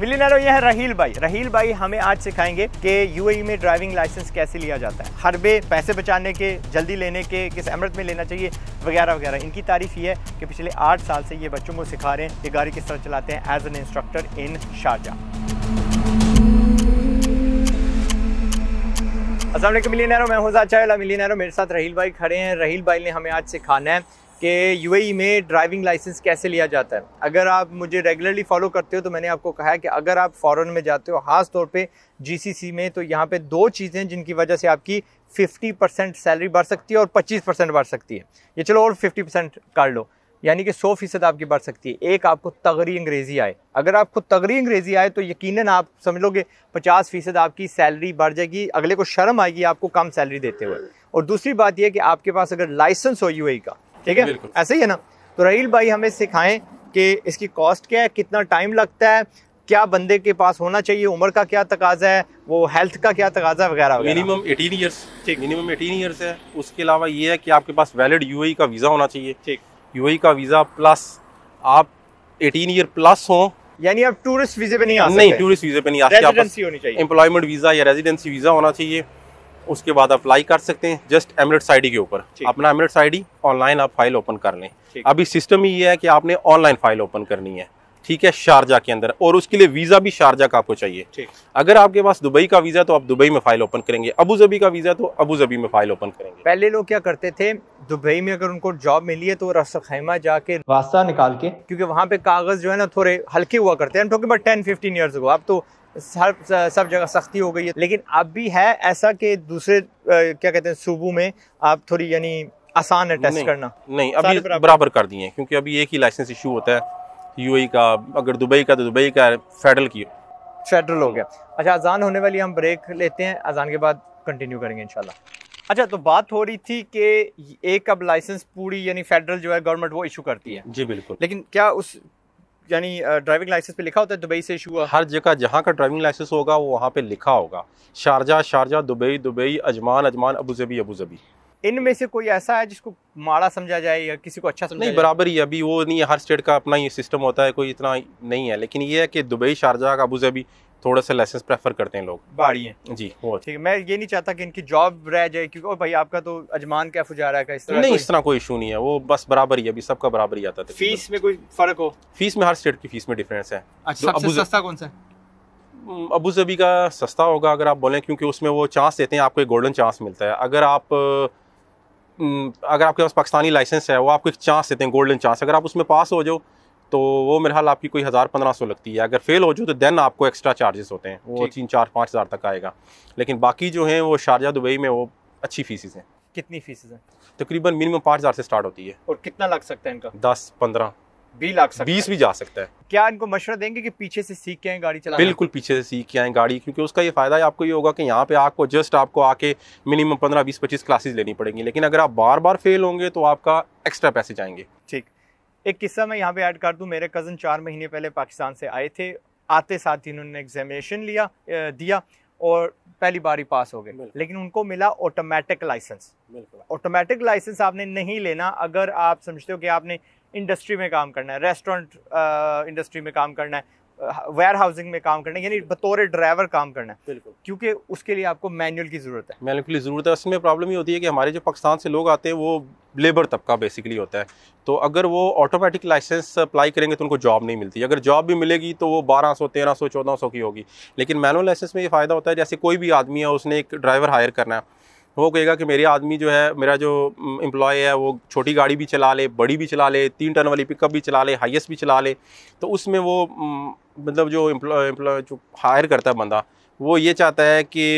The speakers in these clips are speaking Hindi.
मिलीनरों यह है रहील भाई रहील भाई हमें आज सिखाएंगे कि यूएई e में ड्राइविंग लाइसेंस कैसे लिया जाता है हर बे पैसे बचाने के जल्दी लेने के किस अमृत में लेना चाहिए वगैरह वगैरह इनकी तारीफ ये है कि पिछले आठ साल से ये बच्चों को सिखा रहे हैं कि गाड़ी किस तरह चलाते हैं as an instructor in Sharjah असल मिलीनरों मैं हूँ मिली मिलीनरों मेरे साथ रहील भाई खड़े हैं रहील भाई ने हमें आज सिखाना है कि यूएई e में ड्राइविंग लाइसेंस कैसे लिया जाता है अगर आप मुझे रेगुलरली फॉलो करते हो तो मैंने आपको कहा है कि अगर आप फ़ॉरन में जाते हो ख़ास तौर पे जीसीसी में तो यहाँ पे दो चीज़ें जिनकी वजह से आपकी 50 परसेंट सैलरी बढ़ सकती है और 25 परसेंट बढ़ सकती है ये चलो और 50 परसेंट काट लो यानी कि सौ फीसद आपकी बढ़ सकती है एक आपको तगड़ी अंग्रेज़ी आए अगर आपको तगड़ी अंग्रेज़ी आए तो यकीनन आप समझ लोगे पचास फीसद आपकी सैलरी बढ़ जाएगी अगले को शर्म आएगी आपको कम सैलरी देते हुए और दूसरी बात यह कि आपके पास अगर लाइसेंस हो यू e का ठीक है ऐसे ही है ना तो रहील भाई हमें सिखाएं कि इसकी कॉस्ट क्या है कितना टाइम लगता है क्या बंदे के पास होना चाहिए उम्र का क्या तकाजा है वो हेल्थ का क्या तकाजा वगैरह मिनिमम 18 इयर्स ठीक मिनिमम 18 इयर्स है उसके अलावा ये है कि आपके पास वैलिड यूएई e का वीज़ा होना चाहिए ठीक यूएई e का वीज़ा प्लस आप 18 ईयर प्लस हो यानी आप टूरिस्ट वीज़े पे नहीं आ सकते नहीं टूरिस्ट वीज़े पे नहीं आ सकते एम्प्लॉयमेंट वीज़ा या रेजिडेंसी वीज़ा होना चाहिए उसके बाद अप्लाई कर सकते हैं जस्ट एमरेट्स आई के ऊपर अपना एमरेट्स आई ऑनलाइन आप फाइल ओपन कर लें अभी सिस्टम ही ये है कि आपने ऑनलाइन फाइल ओपन करनी है ठीक है शारजा के अंदर और उसके लिए वीज़ा भी शारजा का आपको चाहिए अगर आपके पास दुबई का वीज़ा तो आप दुबई में फाइल ओपन करेंगे अबू जबी का वीज़ा तो अबू जबी में फाइल ओपन करेंगे पहले लोग क्या करते थे दुबई में अगर उनको जॉब मिली है तो रस खेमा जाके वास्ता निकाल के क्योंकि वहां पे कागज़ जो है ना थोड़े हल्के हुआ करते हैं टेन फिफ्टीन ईयर्स अगो अब तो हर सब जगह सख्ती हो गई है लेकिन अब भी है ऐसा कि दूसरे क्या कहते हैं सूबों में आप थोड़ी यानी आसान है टेस्ट करना नहीं अभी बराबर, कर दिए क्योंकि अभी एक ही लाइसेंस इशू होता है यूएई e का अगर दुबई का तो दुबई का फेडरल की फेडरल हो गया अच्छा अजान होने वाली हम ब्रेक लेते हैं अजान के बाद कंटिन्यू करेंगे इंशाल्लाह अच्छा तो बात हो रही थी कि एक अब लाइसेंस पूरी यानी फेडरल जो है गवर्नमेंट वो इशू करती है जी बिल्कुल लेकिन क्या उस यानी ड्राइविंग लाइसेंस पे लिखा होता है दुबई से इशू हर जगह जहाँ का ड्राइविंग लाइसेंस होगा वो वहाँ पे लिखा होगा Sharjah Sharjah Dubai Dubai Ajman Ajman Abu Dhabi Abu Dhabi इनमें से कोई ऐसा है जिसको माड़ा समझा जाए या किसी को अच्छा समझा नहीं बराबर ही अभी वो नहीं है हर स्टेट का अपना ही सिस्टम होता है कोई इतना नहीं है लेकिन ये है कि दुबई शारजा का अबूजबी थोड़ा सा लेसेंस प्रेफर करते हैं लोग बाड़ी हैं जी वो ठीक है मैं ये नहीं चाहता कि इनकी जॉब रह जाए क्योंकि भाई आपका तो अजमान कैफ जा रहा है इस तरह नहीं इस तरह कोई इशू नहीं है वो बस बराबर ही अभी सबका बराबर ही आता था फीस में कोई फर्क हो फीस में हर स्टेट की फीस में डिफरेंस है अच्छा, सबसे सस्ता कौन सा अबू जबी हम्म, का सस्ता होगा अगर आप बोलें क्योंकि उसमें वो चांस देते हैं आपको एक गोल्डन चांस मिलता है अगर आप हम्म, अगर आपके पास पाकिस्तानी लाइसेंस है वो आपको एक चांस देते हैं गोल्डन चांस अगर आप उसमें पास हो जाओ तो वो मेरे हाल आपकी कोई हज़ार पंद्रह सौ लगती है अगर फेल हो जाओ तो देन आपको एक्स्ट्रा चार्जेस होते हैं वो तीन चार पाँच हज़ार तक आएगा लेकिन बाकी जो हैं वो शारजा दुबई में वो अच्छी फीसिस हैं कितनी फीसिस हैं तकरीबन मिनिमम पाँच हज़ार से स्टार्ट होती है और कितना लग सकता है इनका दस पंद्रह भी लाख सकता बीस भी जा सकता है क्या इनको मशवरा देंगे कि पीछे से सीख के आए गाड़ी चला बिल्कुल पीछे से सीख के आए गाड़ी क्योंकि उसका ये फायदा आपको ये होगा कि यहाँ पे आपको जस्ट आपको आके मिनिमम पंद्रह बीस पच्चीस क्लासेस लेनी पड़ेंगी लेकिन अगर आप बार बार फेल होंगे तो आपका एक्स्ट्रा पैसे जाएंगे ठीक एक किस्सा मैं यहाँ पे ऐड कर दूँ मेरे कज़न चार महीने पहले पाकिस्तान से आए थे आते साथ ही उन्होंने एग्जामिनेशन लिया दिया और पहली बार ही पास हो गए लेकिन उनको मिला ऑटोमेटिक लाइसेंस ऑटोमेटिक लाइसेंस आपने नहीं लेना अगर आप समझते हो कि आपने इंडस्ट्री में काम करना है रेस्टोरेंट इंडस्ट्री में काम करना है वेयर हाउसिंग में काम करना यानी बतौर ड्राइवर काम करना है बिल्कुल क्योंकि उसके लिए आपको मैनुअल की ज़रूरत है मैनुअल की ज़रूरत है उसमें प्रॉब्लम ये होती है कि हमारे जो पाकिस्तान से लोग आते हैं वो लेबर तबका बेसिकली होता है तो अगर वो ऑटोमेटिक लाइसेंस अप्लाई करेंगे तो उनको जॉब नहीं मिलती अगर जॉब भी मिलेगी तो वो बारह सौ तेरह सौ चौदह सौ की होगी लेकिन मैनुअल लाइसेंस में ये फ़ायदा होता है जैसे कोई भी आदमी है उसने एक ड्राइवर हायर करना है वो कहेगा कि मेरे आदमी जो है मेरा जो एम्प्लॉय है वो छोटी गाड़ी भी चला ले बड़ी भी चला ले तीन टन वाली पिकअप भी चला ले हाइएस्ट भी चला ले तो उसमें वो मतलब जो एम्प्लॉय जो हायर करता है बंदा वो ये चाहता है कि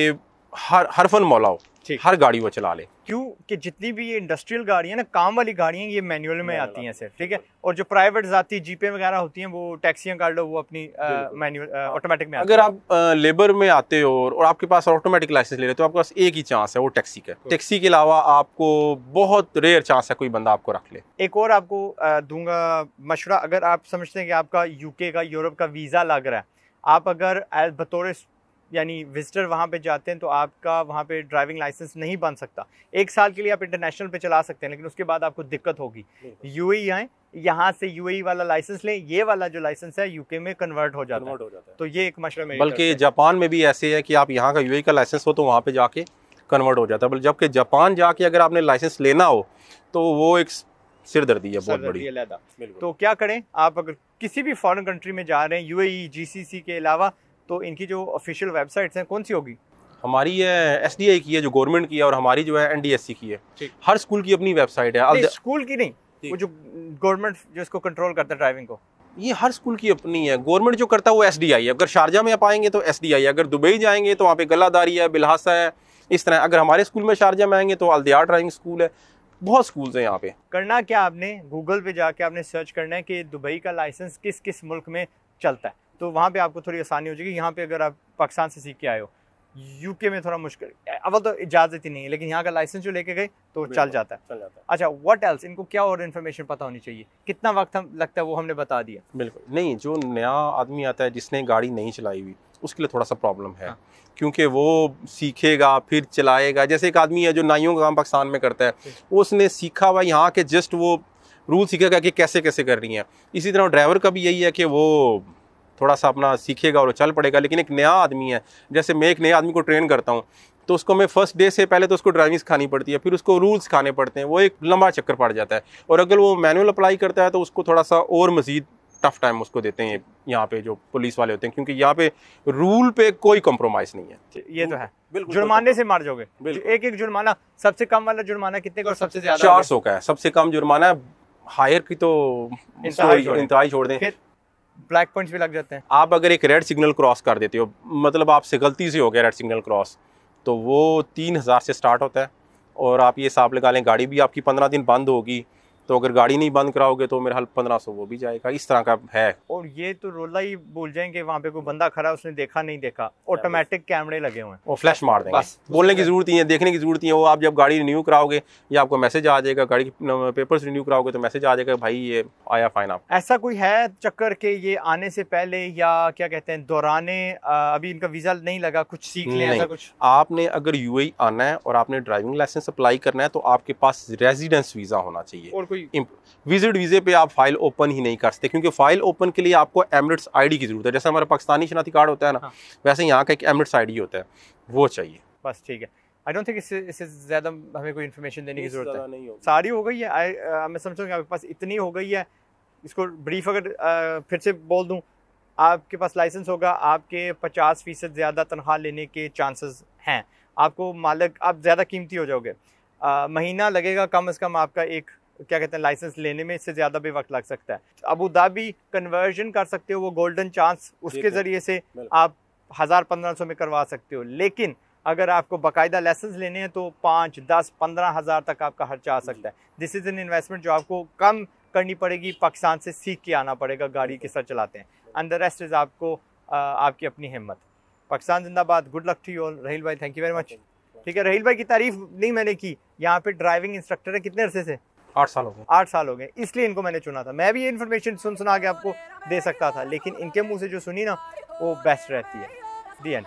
हर हर फन मौला हो हर गाड़ी वो चला ले क्यों कि जितनी भी ये इंडस्ट्रियल गाड़ियां ना काम वाली गाड़ियां ये मैनुअल में आती हैं सिर्फ ठीक है और जो प्राइवेट जाती जीपे वगैरह होती हैं वो टैक्सियां कर लो वो अपनी मैनुअल ऑटोमेटिक में अगर आप लेबर में आते हो और आपके पास ऑटोमेटिक लाइसेंस ले रहे हो तो आपके पास एक ही चांस है वो टैक्सी का टैक्सी के अलावा आपको बहुत रेयर चांस है कोई बंदा आपको रख ले एक और आपको दूंगा मशुरा अगर आप समझते हैं कि आपका यूके का यूरोप का वीज़ा लग रहा है आप अगर बतौर यानी विजिटर वहाँ पे जाते हैं तो आपका वहाँ पे ड्राइविंग लाइसेंस नहीं बन सकता एक साल के लिए आप इंटरनेशनल पे चला सकते हैं लेकिन उसके बाद आपको दिक्कत होगी यू ई आए यहाँ से यू e वाला लाइसेंस लें ये वाला जो लाइसेंस है यूके में कन्वर्ट हो जाता, कन्वर्ट हो जाता है तो ये एक मशरा बल्कि जापान में भी ऐसे है कि आप यहाँ का यू e का लाइसेंस हो तो वहाँ पे जाके कन्वर्ट हो जाता है जबकि जापान जाके अगर आपने लाइसेंस लेना हो तो वो एक सिरदर्दी है बहुत बड़ी तो क्या करें आप अगर किसी भी फॉरेन कंट्री में जा रहे हैं यूएई जीसीसी e, के अलावा तो इनकी जो ऑफिशियल वेबसाइट्स हैं कौन सी होगी हमारी है एस डी आई की है जो गवर्नमेंट की है और हमारी जो है एन डी एस सी की है हर स्कूल की अपनी वेबसाइट है नहीं, स्कूल की नहीं वो जो गवर्नमेंट जो इसको कंट्रोल करता है ड्राइविंग को ये हर स्कूल की अपनी है गवर्नमेंट जो करता है वो एस डी आई है अगर शारजा में आप आएंगे तो एस डी आई है अगर दुबई जाएंगे तो वहाँ पे गलादारी है बिलहासा है इस तरह अगर हमारे स्कूल में शारजा में आएंगे तो अल्दिया ड्राइविंग स्कूल है बहुत स्कूल्स हैं यहाँ पे करना क्या आपने गूगल पे जाके आपने सर्च करना है कि दुबई का लाइसेंस किस किस मुल्क में चलता है तो वहाँ पर आपको थोड़ी आसानी हो जाएगी यहाँ पर अगर आप पाकिस्तान से सीख के आए हो यूके में थोड़ा मुश्किल अवल तो इजाजत ही नहीं है लेकिन यहाँ का लाइसेंस जो लेके गए तो चल जाता है चल जाता है अच्छा वट एल्स इनको क्या और इन्फॉर्मेशन पता होनी चाहिए कितना वक्त हम लगता है वो हमने बता दिया बिल्कुल नहीं जो नया आदमी आता है जिसने गाड़ी नहीं चलाई हुई उसके लिए थोड़ा सा प्रॉब्लम है हाँ। क्योंकि वो सीखेगा फिर चलाएगा जैसे एक आदमी है जो नाइयों का काम पाकिस्तान में करता है उसने सीखा हुआ यहाँ के जस्ट वो रूल सीखेगा कि कैसे कैसे कर रही है इसी तरह ड्राइवर का भी यही है कि वो थोड़ा सा अपना सीखेगा और चल पड़ेगा लेकिन एक नया आदमी है जैसे मैं एक नए आदमी को ट्रेन करता हूँ तो उसको मैं फर्स्ट डे से पहले तो उसको ड्राइविंग सिखानी पड़ती है फिर उसको रूल्स सिखाने पड़ते हैं वो एक लंबा चक्कर पड़ जाता है और अगर वो मैनुअल अप्लाई करता है तो उसको थोड़ा सा और मज़ीद टफ़ टाइम उसको देते हैं यहाँ पे जो पुलिस वाले होते हैं क्योंकि यहाँ पे रूल पे कोई कॉम्प्रोमाइज़ नहीं है ये तो है बिल्कुल जुर्माने से मार जाओगे तो एक एक जुर्माना सबसे कम वाला जुर्माना कितने का सबसे ज़्यादा चार सौ का है सबसे कम जुर्माना है हायर की तो इंतहाई छोड़ दें ब्लैक पॉइंट्स भी लग जाते हैं आप अगर एक रेड सिग्नल क्रॉस कर देते हो मतलब आपसे गलती से हो गया रेड सिग्नल क्रॉस तो वो तीन हज़ार से स्टार्ट होता है और आप ये हिसाब लगा लें गाड़ी भी आपकी पंद्रह दिन बंद होगी तो अगर गाड़ी नहीं बंद कराओगे तो मेरा हाल पंद्रह सौ वो भी जाएगा इस तरह का है और ये तो रोला ही बोल जाएंगे वहाँ पे कोई बंदा खड़ा उसने देखा नहीं देखा ऑटोमेटिक कैमरे लगे हुए हैं और फ्लैश मार देंगे बोलने की जरूरत नहीं है देखने की जरूरत नहीं है वो आप जब गाड़ी रिन्यू कराओगे या आपको मैसेज आ जाएगा गाड़ी पेपर्स रिन्यू कराओगे तो मैसेज आ जाएगा भाई ये आया फाइन आप ऐसा कोई है चक्कर के ये आने से पहले या क्या कहते हैं दौराने अभी इनका वीज़ा नहीं लगा कुछ सीख लिया ऐसा कुछ आपने अगर यू आना है और आपने ड्राइविंग लाइसेंस अप्लाई करना है तो आपके पास रेजिडेंस वीज़ा होना चाहिए और कोई कोई विजिट वीज़े पे आप फाइल ओपन ही नहीं कर सकते क्योंकि फाइल ओपन के लिए आपको एमरिट्स आईडी की ज़रूरत है जैसे हमारा पाकिस्तानी शनाती कार्ड होता है ना हाँ। वैसे यहाँ का एक एमरिट्स आईडी होता है वो चाहिए बस ठीक है आई डोंट थिंक इससे ज़्यादा हमें कोई इन्फॉर्मेशन देने की ज़रूरत है सारी हो गई है आ, आ, uh, मैं समझता हूँ आपके पास इतनी हो गई है इसको ब्रीफ अगर uh, फिर से बोल दूँ आपके पास लाइसेंस होगा आपके पचास फ़ीसद ज़्यादा तनख्वाह लेने के चांसेस हैं आपको मालक आप ज़्यादा कीमती हो जाओगे uh, महीना लगेगा कम अज़ कम आपका एक क्या कहते हैं लाइसेंस लेने में इससे ज़्यादा भी वक्त लग सकता है अबू धाबी कन्वर्जन कर सकते हो वो गोल्डन चांस उसके ज़रिए से आप हज़ार पंद्रह सौ में करवा सकते हो लेकिन अगर आपको बाकायदा लाइसेंस लेने हैं तो पाँच दस पंद्रह हज़ार तक आपका खर्चा आ सकता है दिस इज़ एन इन्वेस्टमेंट जो आपको कम करनी पड़ेगी पाकिस्तान से सीख के आना पड़ेगा गाड़ी किस तरह चलाते हैं अंदर रेस्ट इज़ आपको आपकी अपनी हिम्मत पाकिस्तान जिंदाबाद good luck to you all Raheel भाई थैंक यू वेरी मच ठीक है रहील भाई की तारीफ नहीं मैंने की यहाँ पे ड्राइविंग इंस्ट्रक्टर है कितने अरसे से आठ साल हो गए आठ साल हो गए इसलिए इनको मैंने चुना था मैं भी ये इन्फॉर्मेशन सुन सुना के आपको दे सकता था लेकिन इनके मुंह से जो सुनी ना वो बेस्ट रहती है दी एंड